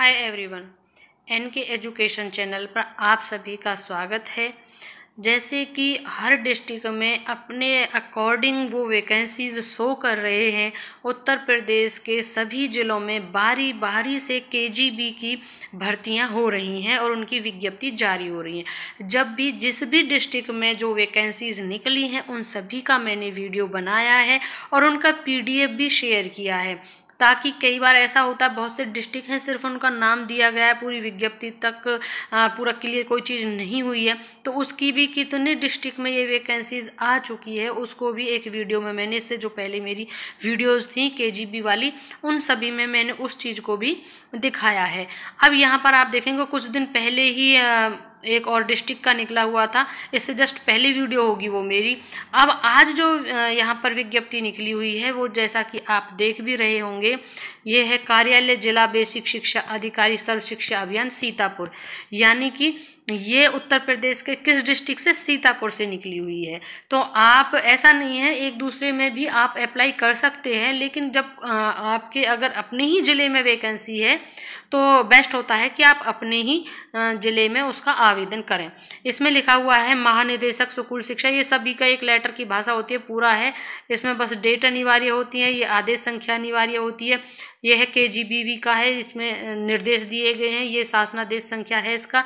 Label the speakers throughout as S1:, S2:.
S1: हाय everyone N K education channel पर आप सभी का स्वागत है जैसे कि हर डिस्ट्रिक्ट में अपने अकॉर्डिंग वो वैकेंसीज शो कर रहे हैं उत्तर प्रदेश के सभी ज़िलों में बारी बारी से केजीबी की भर्तियां हो रही हैं और उनकी विज्ञप्ति जारी हो रही हैं जब भी जिस भी डिस्ट्रिक्ट में जो वैकेंसीज निकली हैं उन सभी का मैंने वीडियो बनाया है और उनका पीडीएफ भी शेयर किया है ताकि कई बार ऐसा होता है बहुत से डिस्ट्रिक्ट हैं सिर्फ उनका नाम दिया गया है पूरी विज्ञप्ति तक पूरा क्लियर कोई चीज़ नहीं हुई है तो उसकी भी कितने डिस्ट्रिक्ट में ये वैकेंसीज आ चुकी है उसको भी एक वीडियो में मैंने इससे जो पहले मेरी वीडियोज़ थी के वाली उन सभी में मैंने उस चीज़ को भी दिखाया है अब यहाँ पर आप देखेंगे कुछ दिन पहले ही एक और डिस्ट्रिक्ट का निकला हुआ था इससे जस्ट पहली वीडियो होगी वो मेरी अब आज जो यहाँ पर विज्ञप्ति निकली हुई है वो जैसा कि आप देख भी रहे होंगे ये है कार्यालय जिला बेसिक शिक्षा अधिकारी सर्व शिक्षा अभियान सीतापुर यानी कि ये उत्तर प्रदेश के किस डिस्ट्रिक्ट से सीतापुर से निकली हुई है तो आप ऐसा नहीं है एक दूसरे में भी आप अप्लाई कर सकते हैं लेकिन जब आपके अगर अपने ही ज़िले में वैकेंसी है तो बेस्ट होता है कि आप अपने ही ज़िले में उसका आवेदन करें इसमें लिखा हुआ है महानिदेशक स्कूल शिक्षा ये सभी का एक लेटर की भाषा होती है पूरा है इसमें बस डेट अनिवार्य होती है ये आदेश संख्या अनिवार्य होती है यह है के का है इसमें निर्देश दिए गए हैं ये शासनादेश संख्या है इसका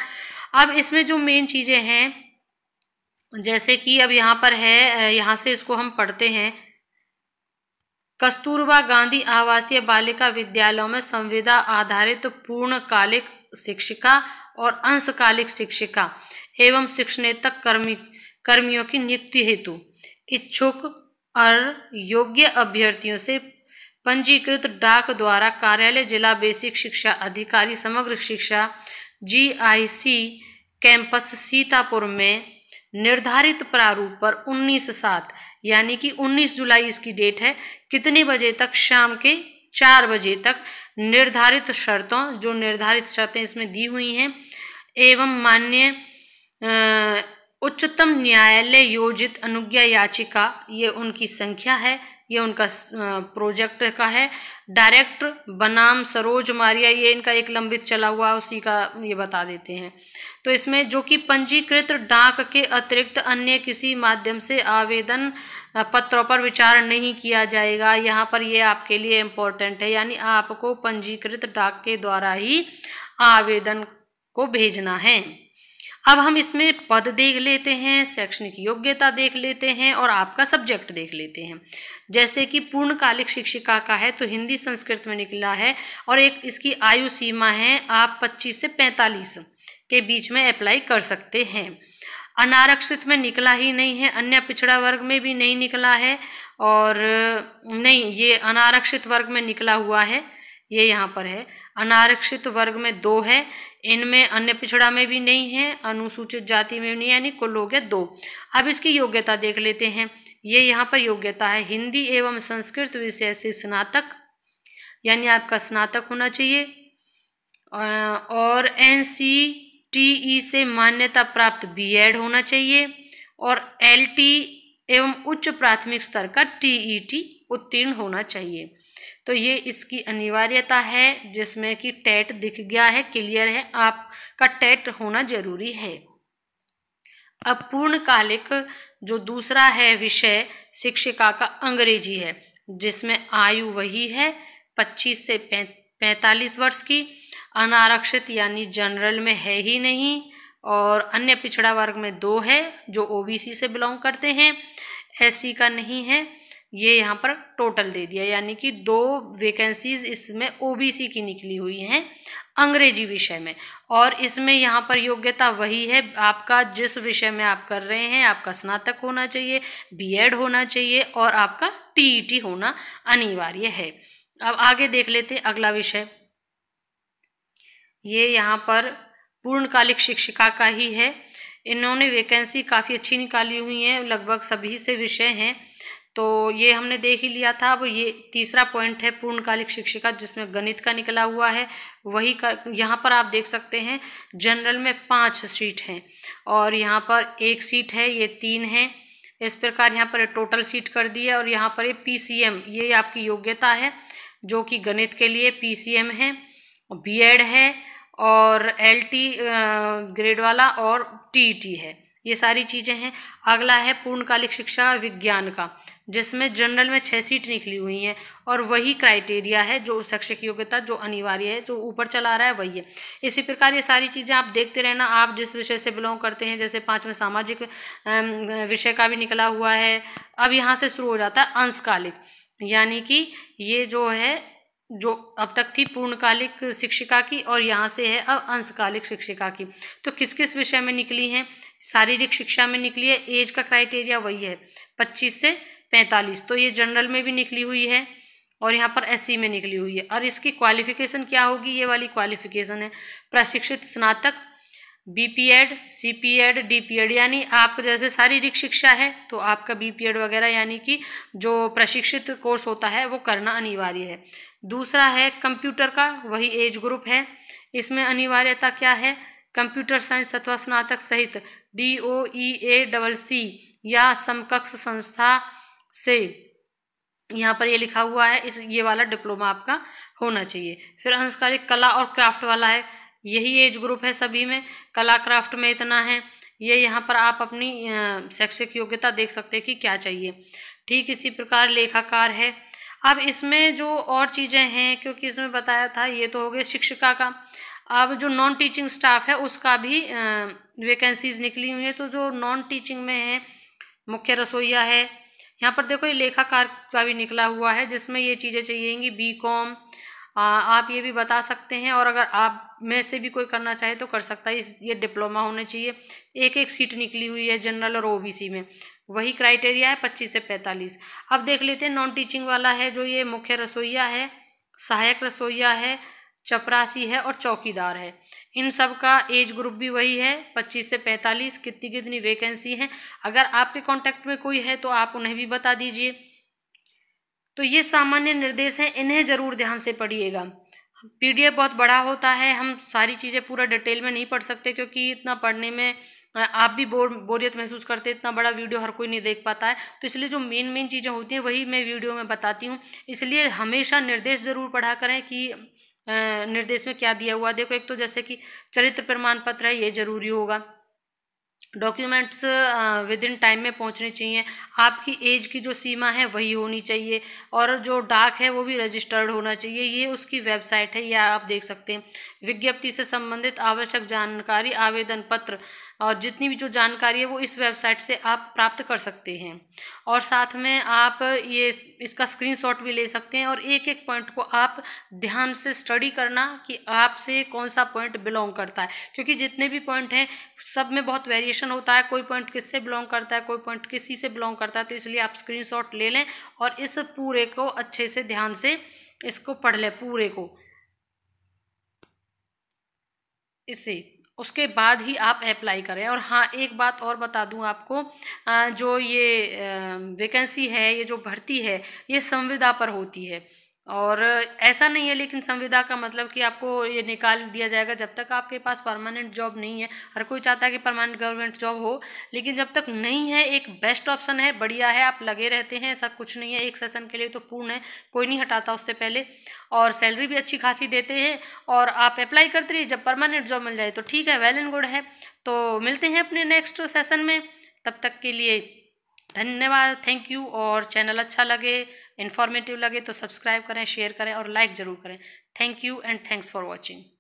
S1: अब इसमें जो मेन चीज़ें हैं जैसे कि अब यहाँ पर है यहाँ से इसको हम पढ़ते हैं कस्तूरबा गांधी आवासीय बालिका विद्यालयों में संविदा आधारित तो पूर्णकालिक शिक्षिका और अंशकालिक शिक्षिका एवं शिक्षणेतक कर्मी कर्मियों की नियुक्ति हेतु इच्छुक और योग्य अभ्यर्थियों से पंजीकृत डाक द्वारा कार्यालय जिला बेसिक शिक्षा अधिकारी समग्र शिक्षा जीआईसी कैंपस सीतापुर में निर्धारित प्रारूप पर उन्नीस सात यानी कि 19 जुलाई इसकी डेट है कितने बजे तक शाम के चार बजे तक निर्धारित शर्तों जो निर्धारित शर्तें इसमें दी हुई हैं एवं मान्य उच्चतम न्यायालय योजित अनुज्ञा याचिका ये उनकी संख्या है ये उनका प्रोजेक्ट का है डायरेक्ट बनाम सरोज मारिया ये इनका एक लंबित चला हुआ उसी का ये बता देते हैं तो इसमें जो कि पंजीकृत डाक के अतिरिक्त अन्य किसी माध्यम से आवेदन पत्रों पर विचार नहीं किया जाएगा यहाँ पर ये आपके लिए इम्पोर्टेंट है यानी आपको पंजीकृत डाक के द्वारा ही आवेदन को भेजना है अब हम इसमें पद देख लेते हैं शैक्षणिक योग्यता देख लेते हैं और आपका सब्जेक्ट देख लेते हैं जैसे कि पूर्णकालिक शिक्षिका का है तो हिंदी संस्कृत में निकला है और एक इसकी आयु सीमा है आप पच्चीस से पैंतालीस के बीच में अप्लाई कर सकते हैं अनारक्षित में निकला ही नहीं है अन्य पिछड़ा वर्ग में भी नहीं निकला है और नहीं ये अनारक्षित वर्ग में निकला हुआ है ये यहाँ पर है अनारक्षित वर्ग में दो है इनमें अन्य पिछड़ा में भी नहीं है अनुसूचित जाति में भी नहीं यानी कुल हो गया दो अब इसकी योग्यता देख लेते हैं ये यहाँ पर योग्यता है हिंदी एवं संस्कृत विषय से स्नातक यानी आपका स्नातक होना चाहिए और एन सी टी ई से मान्यता प्राप्त बी एड होना चाहिए और एल टी एवं उच्च प्राथमिक स्तर का टी ई टी उत्तीर्ण होना चाहिए तो ये इसकी अनिवार्यता है जिसमें कि टेट दिख गया है क्लियर है आपका टेट होना जरूरी है अब पूर्णकालिक जो दूसरा है विषय शिक्षिका का अंग्रेजी है जिसमें आयु वही है पच्चीस से पैंतालीस वर्ष की अनारक्षित यानी जनरल में है ही नहीं और अन्य पिछड़ा वर्ग में दो है जो ओबीसी से बिलोंग करते हैं एससी का नहीं है ये यहाँ पर टोटल दे दिया यानी कि दो वैकेंसीज इसमें ओबीसी की निकली हुई हैं अंग्रेजी विषय में और इसमें यहाँ पर योग्यता वही है आपका जिस विषय में आप कर रहे हैं आपका स्नातक होना चाहिए बीएड होना चाहिए और आपका टीईटी e होना अनिवार्य है अब आगे देख लेते अगला विषय ये यहाँ पर पूर्णकालिक शिक्षिका का ही है इन्होंने वैकेंसी काफ़ी अच्छी निकाली हुई है लगभग सभी से विषय हैं तो ये हमने देख ही लिया था अब ये तीसरा पॉइंट है पूर्णकालिक शिक्षिका जिसमें गणित का निकला हुआ है वही का यहाँ पर आप देख सकते हैं जनरल में पाँच सीट हैं और यहाँ पर एक सीट है ये तीन हैं इस प्रकार यहाँ पर टोटल सीट कर दी है और यहाँ पर ये पीसीएम ये आपकी योग्यता है जो कि गणित के लिए एम है एड है और टी ग्रेड वाला और टी है ये सारी चीज़ें हैं अगला है पूर्णकालिक शिक्षा विज्ञान का जिसमें जनरल में छः सीट निकली हुई हैं और वही क्राइटेरिया है जो शैक्षिक योग्यता जो अनिवार्य है जो ऊपर चला रहा है वही है इसी प्रकार ये सारी चीज़ें आप देखते रहना आप जिस विषय से बिलोंग करते हैं जैसे पाँच में सामाजिक विषय का भी निकला हुआ है अब यहाँ से शुरू हो जाता है अंशकालिक यानी कि ये जो है जो अब तक थी पूर्णकालिक शिक्षिका की और यहाँ से है अब अंशकालिक शिक्षिका की तो किस किस विषय में निकली हैं शारीरिक शिक्षा में निकली है एज का क्राइटेरिया वही है पच्चीस से पैंतालीस तो ये जनरल में भी निकली हुई है और यहाँ पर एससी में निकली हुई है और इसकी क्वालिफिकेशन क्या होगी ये वाली क्वालिफिकेशन है प्रशिक्षित स्नातक B P Ed C P Ed D P Ed यानी आपको जैसे शारीरिक शिक्षा है तो आपका बी पी एड वगैरह यानी कि जो प्रशिक्षित कोर्स होता है वो करना अनिवार्य है दूसरा है कंप्यूटर का वही एज ग्रुप है इसमें अनिवार्यता क्या है कंप्यूटर साइंस अथवा स्नातक सहित D O E A double C या समकक्ष संस्था से यहाँ पर ये लिखा हुआ है इस ये वाला डिप्लोमा आपका होना चाहिए फिर अंशकारी कला और क्राफ्ट वाला है यही एज ग्रुप है सभी में कला क्राफ्ट में इतना है ये यहाँ पर आप अपनी शैक्षिक योग्यता देख सकते हैं कि क्या चाहिए ठीक इसी प्रकार लेखाकार है अब इसमें जो और चीज़ें हैं क्योंकि इसमें बताया था ये तो हो गया शिक्षिका का अब जो नॉन टीचिंग स्टाफ है उसका भी वैकेंसीज निकली हुई है तो जो नॉन टीचिंग में है मुख्य रसोईया है यहाँ पर देखो ये लेखाकार का भी निकला हुआ है जिसमें ये चीज़ें चाहिएगी बी कॉम आप ये भी बता सकते हैं और अगर आप में से भी कोई करना चाहे तो कर सकता है इस ये डिप्लोमा होना चाहिए एक एक सीट निकली हुई है जनरल और ओबीसी में वही क्राइटेरिया है पच्चीस से पैंतालीस अब देख लेते हैं नॉन टीचिंग वाला है जो ये मुख्य रसोईया है सहायक रसोईया है चपरासी है और चौकीदार है इन सब का एज ग्रुप भी वही है 25 से 45 कितनी कितनी वैकेंसी हैं अगर आपके कांटेक्ट में कोई है तो आप उन्हें भी बता दीजिए तो ये सामान्य निर्देश हैं इन्हें ज़रूर ध्यान से पढ़िएगा पीडीएफ बहुत बड़ा होता है हम सारी चीज़ें पूरा डिटेल में नहीं पढ़ सकते क्योंकि इतना पढ़ने में आप भी बोर बोरियत महसूस करते इतना बड़ा वीडियो हर कोई नहीं देख पाता है तो इसलिए जो मेन मेन चीज़ें होती हैं वही मैं वीडियो में बताती हूँ इसलिए हमेशा निर्देश ज़रूर पढ़ा करें कि निर्देश में क्या दिया हुआ देखो एक तो जैसे कि चरित्र प्रमाण पत्र है ये जरूरी होगा डॉक्यूमेंट्स विद इन टाइम में पहुंचने चाहिए आपकी एज की जो सीमा है वही होनी चाहिए और जो डाक है वो भी रजिस्टर्ड होना चाहिए ये उसकी वेबसाइट है यह आप देख सकते हैं विज्ञप्ति से संबंधित आवश्यक जानकारी आवेदन पत्र और जितनी भी जो जानकारी है वो इस वेबसाइट से आप प्राप्त कर सकते हैं और साथ में आप ये इसका स्क्रीनशॉट भी ले सकते हैं और एक एक पॉइंट को आप ध्यान से स्टडी करना कि आपसे कौन सा पॉइंट बिलोंग करता है क्योंकि जितने भी पॉइंट हैं सब में बहुत वेरिएशन होता है कोई पॉइंट किससे बिलोंग करता है कोई पॉइंट किसी से बिलोंग करता है तो इसलिए आप स्क्रीन ले लें और इस पूरे को अच्छे से ध्यान से इसको पढ़ लें पूरे को इसी उसके बाद ही आप अप्लाई करें और हाँ एक बात और बता दूं आपको जो ये वैकेंसी है ये जो भर्ती है ये संविदा पर होती है और ऐसा नहीं है लेकिन संविदा का मतलब कि आपको ये निकाल दिया जाएगा जब तक आपके पास परमानेंट जॉब नहीं है हर कोई चाहता है कि परमानेंट गवर्नमेंट जॉब हो लेकिन जब तक नहीं है एक बेस्ट ऑप्शन है बढ़िया है आप लगे रहते हैं ऐसा कुछ नहीं है एक सेशन के लिए तो पूर्ण है कोई नहीं हटाता उससे पहले और सैलरी भी अच्छी खासी देते हैं और आप अप्लाई करते रहिए जब परमानेंट जॉब मिल जाए तो ठीक है वेल एंड गुड है तो मिलते हैं अपने नेक्स्ट सेसन में तब तक के लिए धन्यवाद थैंक यू और चैनल अच्छा लगे इन्फॉर्मेटिव लगे तो सब्सक्राइब करें शेयर करें और लाइक ज़रूर करें thank you and thanks for watching